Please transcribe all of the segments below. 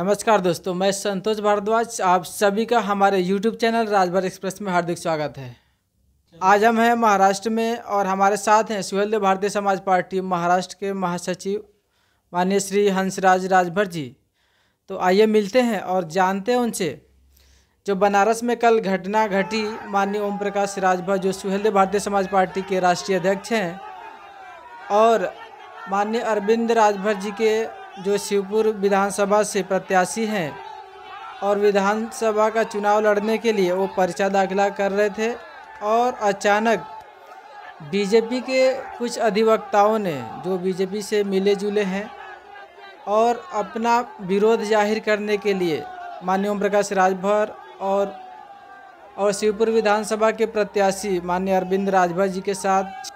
नमस्कार दोस्तों मैं संतोष भारद्वाज आप सभी का हमारे यूट्यूब चैनल राजभर एक्सप्रेस में हार्दिक स्वागत है आज हम हैं महाराष्ट्र में और हमारे साथ हैं सुहेल भारतीय समाज पार्टी महाराष्ट्र के महासचिव माननीय श्री हंसराज राजभर जी तो आइए मिलते हैं और जानते हैं उनसे जो बनारस में कल घटना घटी माननीय ओम प्रकाश राजभर जो सुहेल भारतीय समाज पार्टी के राष्ट्रीय अध्यक्ष हैं और माननीय अरविंद राजभर जी के जो शिवपुर विधानसभा से प्रत्याशी हैं और विधानसभा का चुनाव लड़ने के लिए वो पर्चा दाखिला कर रहे थे और अचानक बीजेपी के कुछ अधिवक्ताओं ने जो बीजेपी से मिले जुले हैं और अपना विरोध जाहिर करने के लिए मान्य ओम प्रकाश राजभर और और शिवपुर विधानसभा के प्रत्याशी माननीय अरविंद राजभर जी के साथ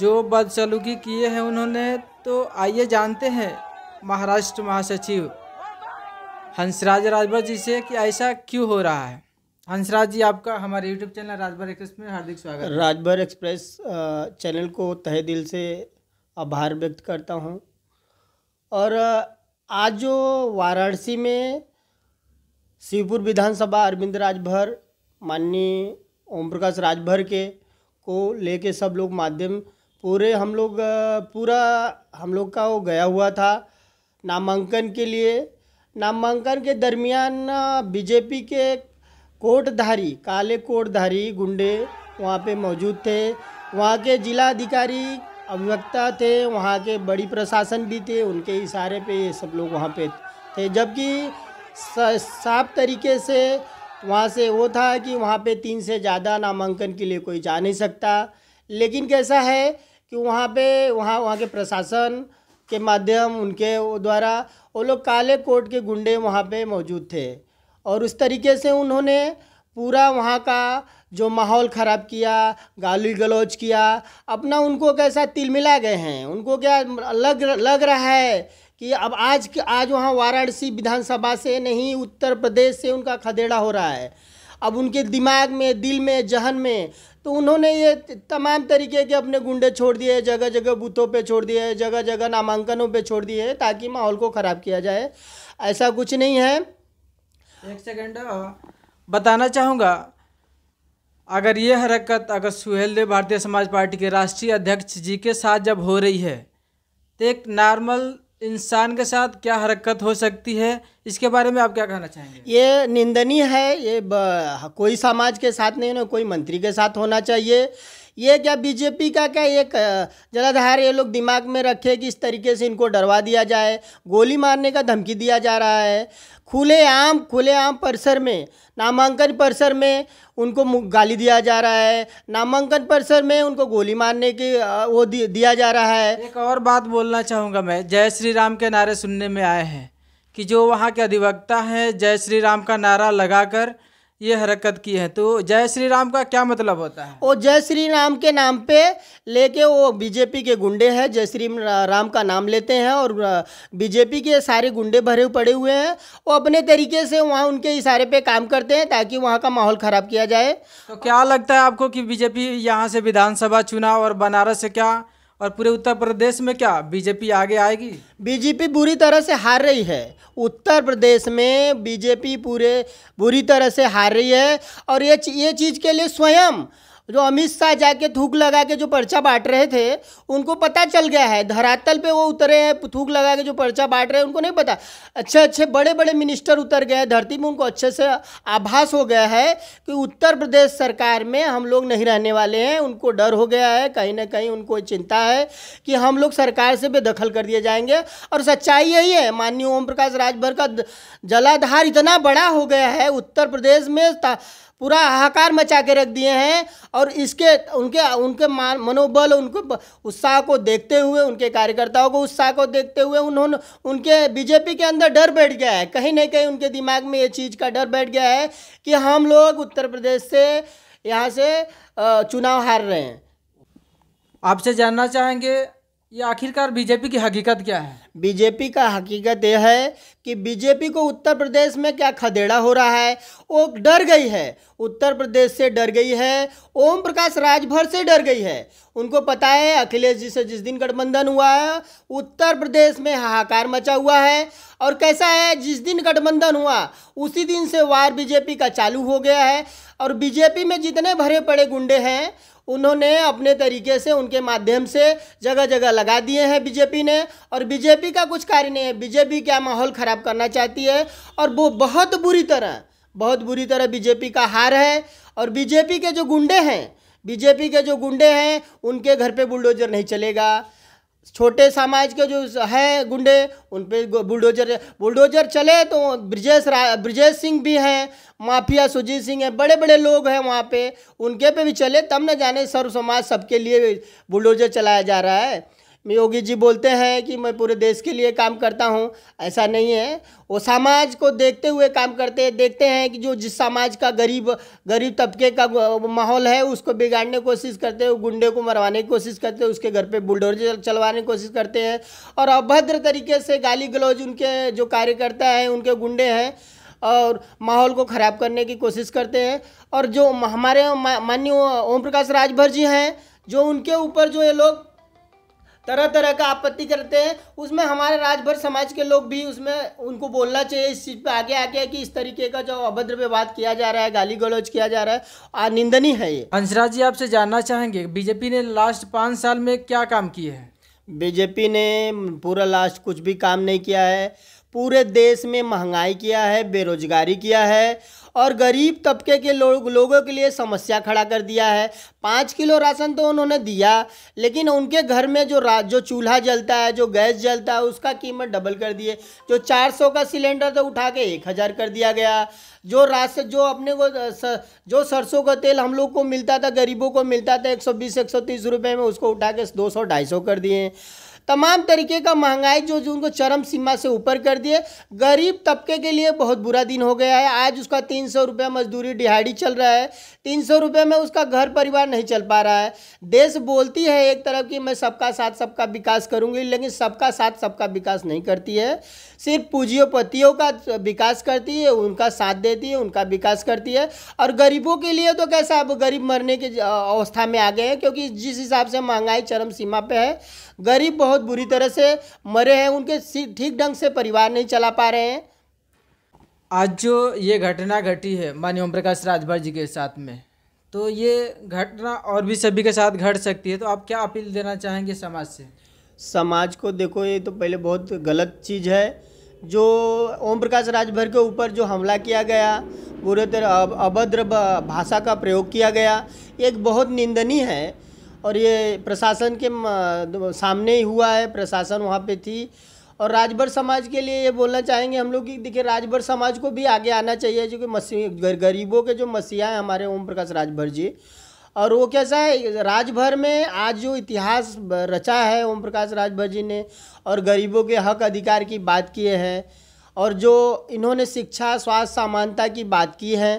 जो बदसलूकी किए हैं उन्होंने तो आइए जानते हैं महाराष्ट्र महासचिव हंसराज राजभर जी से कि ऐसा क्यों हो रहा है हंसराज जी आपका हमारे यूट्यूब चैनल राजभर एक्सप्रेस में हार्दिक स्वागत राजभर एक्सप्रेस चैनल को तहे दिल से आभार व्यक्त करता हूँ और आज जो वाराणसी में शिवपुर विधानसभा अरविंद राजभर माननीय ओम प्रकाश राजभर के को लेके सब लोग माध्यम पूरे हम लोग पूरा हम लोग का वो गया हुआ था नामांकन के लिए नामांकन के दरमियान बीजेपी के कोटधारी काले कोटधारी गुंडे वहाँ पे मौजूद थे वहाँ के जिला अधिकारी अभिवक्ता थे वहाँ के बड़ी प्रशासन भी थे उनके इशारे पे ये सब लोग वहाँ पे थे जबकि साफ तरीके से वहाँ से वो था कि वहाँ पे तीन से ज़्यादा नामांकन के लिए कोई जा नहीं सकता लेकिन कैसा है कि वहाँ पे वहाँ वहाँ के प्रशासन के माध्यम उनके द्वारा वो लोग काले कोट के गुंडे वहाँ पे मौजूद थे और उस तरीके से उन्होंने पूरा वहाँ का जो माहौल ख़राब किया गाली गलौज किया अपना उनको कैसा तिल मिला गए हैं उनको क्या लग लग रहा है कि अब आज आज वहाँ वाराणसी विधानसभा से नहीं उत्तर प्रदेश से उनका खदेड़ा हो रहा है अब उनके दिमाग में दिल में जहन में तो उन्होंने ये तमाम तरीके के अपने गुंडे छोड़ दिए जगह जगह बूथों पे छोड़ दिए जगह जगह नामांकनों पे छोड़ दिए ताकि माहौल को ख़राब किया जाए ऐसा कुछ नहीं है एक सेकेंड बताना चाहूँगा अगर ये हरकत अगर सुहेल देव भारतीय समाज पार्टी के राष्ट्रीय अध्यक्ष जी के साथ जब हो रही है तो एक नॉर्मल इंसान के साथ क्या हरकत हो सकती है इसके बारे में आप क्या कहना चाहेंगे ये निंदनीय है ये कोई समाज के साथ नहीं ना कोई मंत्री के साथ होना चाहिए ये क्या बीजेपी का क्या एक जलाधार ये लोग दिमाग में रखे कि इस तरीके से इनको डरवा दिया जाए गोली मारने का धमकी दिया जा रहा है खुलेआम खुलेआम परिसर में नामांकन परिसर में उनको गाली दिया जा रहा है नामांकन परिसर में उनको गोली मारने की वो दिया जा रहा है एक और बात बोलना चाहूँगा मैं जय श्री राम के नारे सुनने में आए हैं कि जो वहाँ के अधिवक्ता हैं जय श्री राम का नारा लगाकर ये हरकत की है तो जय श्री राम का क्या मतलब होता है वो जय श्री राम के नाम पे लेके वो बीजेपी के गुंडे हैं जय श्री राम का नाम लेते हैं और बीजेपी के सारे गुंडे भरे पड़े हुए हैं वो अपने तरीके से वहाँ उनके इशारे पे काम करते हैं ताकि वहाँ का माहौल ख़राब किया जाए तो क्या लगता है आपको कि बीजेपी यहाँ से विधानसभा चुनाव और बनारस से क्या और पूरे उत्तर प्रदेश में क्या बीजेपी आगे आएगी बीजेपी बुरी तरह से हार रही है उत्तर प्रदेश में बीजेपी पूरे बुरी तरह से हार रही है और ये ये चीज़ के लिए स्वयं जो अमित शाह जाके थूक लगा के जो पर्चा बांट रहे थे उनको पता चल गया है धरातल पे वो उतरे हैं थूक लगा के जो पर्चा बांट रहे हैं उनको नहीं पता अच्छे अच्छे बड़े बड़े मिनिस्टर उतर गए हैं धरती में उनको अच्छे से आभास हो गया है कि उत्तर प्रदेश सरकार में हम लोग नहीं रहने वाले हैं उनको डर हो गया है कहीं ना कहीं उनको चिंता है कि हम लोग सरकार से बेदखल कर दिए जाएंगे और सच्चाई यही है माननीय ओम प्रकाश राजभर का जलाधार इतना बड़ा हो गया है उत्तर प्रदेश में पूरा हाहाकार मचा के रख दिए हैं और इसके उनके उनके मनोबल उनके उत्साह को देखते हुए उनके कार्यकर्ताओं को उत्साह को देखते हुए उन्होंने उनके बीजेपी के अंदर डर बैठ गया है कहीं ना कहीं उनके दिमाग में ये चीज़ का डर बैठ गया है कि हम लोग उत्तर प्रदेश से यहाँ से चुनाव हार रहे हैं आपसे जानना चाहेंगे ये आखिरकार बीजेपी की हकीकत क्या है बीजेपी का हकीकत यह है कि बीजेपी को उत्तर प्रदेश में क्या खदेड़ा हो रहा है वो डर गई है उत्तर प्रदेश से डर गई है ओम प्रकाश राजभर से डर गई है उनको पता है अखिलेश जी से जिस दिन गठबंधन हुआ है उत्तर प्रदेश में हाहाकार मचा हुआ है और कैसा है जिस दिन गठबंधन हुआ उसी दिन से वार बीजेपी का चालू हो गया है और बीजेपी में जितने भरे पड़े गुंडे हैं उन्होंने अपने तरीके से उनके माध्यम से जगह जगह लगा दिए हैं बीजेपी ने और बीजेपी बीजेपी का कुछ कार्य नहीं है बीजेपी क्या माहौल खराब करना चाहती है और वो बहुत बुरी तरह बहुत बुरी तरह बीजेपी का हार है और बीजेपी के जो गुंडे हैं बीजेपी के जो गुंडे हैं उनके घर पे बुलडोजर नहीं चलेगा छोटे समाज के जो है गुंडे उन पर बुलडोजर बुलडोजर चले तो ब्रजेश ब्रजेश सिंह भी हैं माफिया सुजीत सिंह हैं बड़े बड़े लोग हैं वहाँ पे उनके पे भी चले तब न जाने सर्व समाज सबके लिए बुलडोजर चलाया जा रहा है योगी जी बोलते हैं कि मैं पूरे देश के लिए काम करता हूँ ऐसा नहीं है वो समाज को देखते हुए काम करते हैं देखते हैं कि जो जिस समाज का गरीब गरीब तबके का माहौल है उसको बिगाड़ने की कोशिश करते हैं गुंडे को मरवाने की कोशिश करते हैं उसके घर पे बुलडोजर चलवाने की कोशिश करते हैं और अभद्र तरीके से गाली गलौज उनके जो कार्यकर्ता हैं उनके गुंडे हैं और माहौल को ख़राब करने की कोशिश करते हैं और जो हमारे माननीय ओम प्रकाश राजभर जी हैं जो उनके ऊपर जो ये लोग तरह तरह का आपत्ति करते हैं उसमें हमारे राजभर समाज के लोग भी उसमें उनको बोलना चाहिए इस चीज़ पे आगे आके कि इस तरीके का जो अभद्र विवाद किया जा रहा है गाली गलौज किया जा रहा है निंदनीय है ये हंसराज जी आपसे जानना चाहेंगे बीजेपी ने लास्ट पाँच साल में क्या काम किए हैं बीजेपी ने पूरा लास्ट कुछ भी काम नहीं किया है पूरे देश में महंगाई किया है बेरोजगारी किया है और गरीब तबके के लो, लोगों के लिए समस्या खड़ा कर दिया है पाँच किलो राशन तो उन्होंने दिया लेकिन उनके घर में जो रा जो चूल्हा जलता है जो गैस जलता है उसका कीमत डबल कर दिए जो चार सौ का सिलेंडर तो उठा के एक हज़ार कर दिया गया जो राशन जो अपने को जो सरसों का तेल हम लोग को मिलता था गरीबों को मिलता था एक सौ बीस एक सौ तीस रुपये में उसको उठा के दो सौ ढाई सौ कर दिए तमाम तरीके का महंगाई जो जो उनको चरम सीमा से ऊपर कर दिए गरीब तबके के लिए बहुत बुरा दिन हो गया है आज उसका तीन सौ मजदूरी दिहाड़ी चल रहा है तीन सौ रुपये में उसका घर परिवार नहीं चल पा रहा है देश बोलती है एक तरफ कि मैं सबका साथ सबका विकास करूंगी लेकिन सबका साथ सबका विकास नहीं करती है सिर्फ पूंजीपतियों का विकास करती है उनका साथ देती है उनका विकास करती है और गरीबों के लिए तो कैसा अब गरीब मरने की अवस्था में आ गए हैं क्योंकि जिस हिसाब से महंगाई चरम सीमा पर है गरीब बहुत बुरी तरह से मरे हैं उनके ठीक ढंग से परिवार नहीं चला पा रहे हैं आज जो ये घटना घटी है मान्य ओम प्रकाश राजभर जी के साथ में तो ये घटना और भी सभी के साथ घट सकती है तो आप क्या अपील देना चाहेंगे समाज से समाज को देखो ये तो पहले बहुत गलत चीज़ है जो ओम प्रकाश राजभर के ऊपर जो हमला किया गया पूरे तरह अभद्र भाषा का प्रयोग किया गया एक बहुत निंदनीय है और ये प्रशासन के सामने ही हुआ है प्रशासन वहाँ पे थी और राजभर समाज के लिए ये बोलना चाहेंगे हम लोग कि देखिए राजभर समाज को भी आगे आना चाहिए जो कि मसीह गरीबों के जो मसीहा हैं हमारे ओम प्रकाश राजभर जी और वो कैसा है राजभर में आज जो इतिहास रचा है ओम प्रकाश राजभर जी ने और गरीबों के हक अधिकार की बात किए हैं और जो इन्होंने शिक्षा स्वास्थ्य समानता की बात की है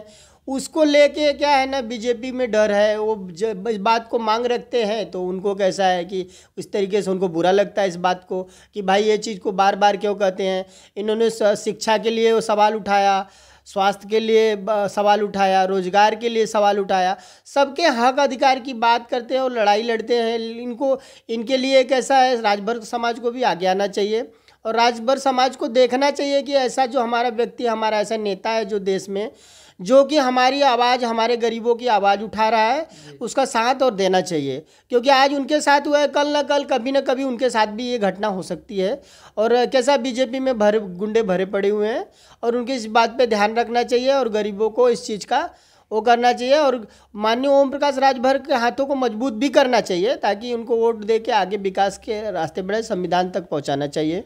उसको लेके क्या है ना बीजेपी में डर है वो जब इस बात को मांग रखते हैं तो उनको कैसा है कि उस तरीके से उनको बुरा लगता है इस बात को कि भाई ये चीज़ को बार बार क्यों कहते हैं इन्होंने शिक्षा के लिए वो सवाल उठाया स्वास्थ्य के लिए सवाल उठाया रोजगार के लिए सवाल उठाया सबके हक अधिकार की बात करते हैं और लड़ाई लड़ते हैं इनको इनके लिए कैसा है राजभर समाज को भी आगे आना चाहिए और राजभर समाज को देखना चाहिए कि ऐसा जो हमारा व्यक्ति हमारा ऐसा नेता है जो देश में जो कि हमारी आवाज़ हमारे गरीबों की आवाज़ उठा रहा है उसका साथ और देना चाहिए क्योंकि आज उनके साथ हुआ है कल ना कल कभी ना कभी उनके साथ भी ये घटना हो सकती है और कैसा बीजेपी में भरे गुंडे भरे पड़े हुए हैं और उनके इस बात पे ध्यान रखना चाहिए और गरीबों को इस चीज़ का वो करना चाहिए और माननीय ओम प्रकाश राजभर के हाथों को मजबूत भी करना चाहिए ताकि उनको वोट दे के आगे विकास के रास्ते बढ़े संविधान तक पहुँचाना चाहिए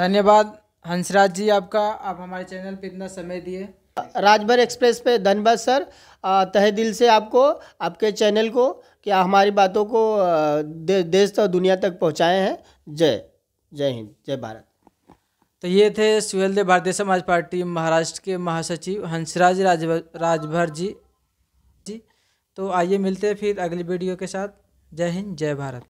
धन्यवाद हंसराज जी आपका आप हमारे चैनल पर इतना समय दिए राजभर एक्सप्रेस पे धनबाद सर तहे दिल से आपको आपके चैनल को कि हमारी बातों को दे, देश और दुनिया तक पहुँचाए हैं जय जय हिंद जय भारत तो ये थे सुहेलदेव भारतीय समाज पार्टी महाराष्ट्र के महासचिव हंसराज राजभर राजभर जी जी तो आइए मिलते हैं फिर अगली वीडियो के साथ जय हिंद जय भारत